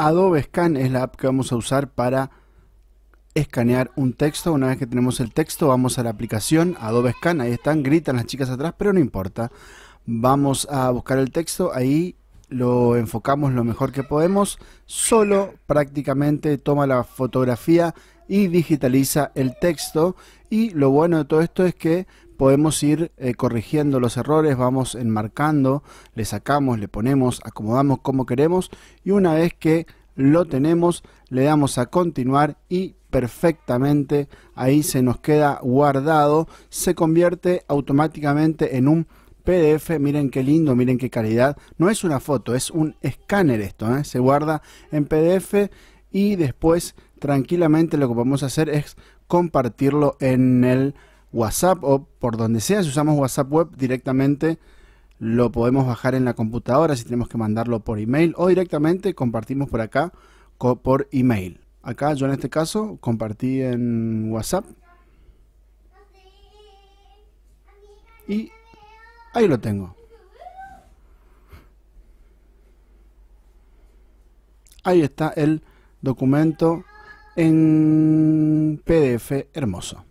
Adobe Scan es la app que vamos a usar para escanear un texto. Una vez que tenemos el texto, vamos a la aplicación Adobe Scan. Ahí están, gritan las chicas atrás, pero no importa. Vamos a buscar el texto, ahí lo enfocamos lo mejor que podemos. Solo prácticamente toma la fotografía y digitaliza el texto. Y lo bueno de todo esto es que podemos ir eh, corrigiendo los errores, vamos enmarcando, le sacamos, le ponemos, acomodamos como queremos y una vez que lo tenemos le damos a continuar y perfectamente ahí se nos queda guardado, se convierte automáticamente en un PDF, miren qué lindo, miren qué calidad. No es una foto, es un escáner esto, ¿eh? se guarda en PDF y después tranquilamente lo que podemos hacer es compartirlo en el WhatsApp o por donde sea, si usamos WhatsApp web directamente lo podemos bajar en la computadora si tenemos que mandarlo por email o directamente compartimos por acá por email. Acá yo en este caso compartí en WhatsApp y ahí lo tengo. Ahí está el documento en PDF hermoso.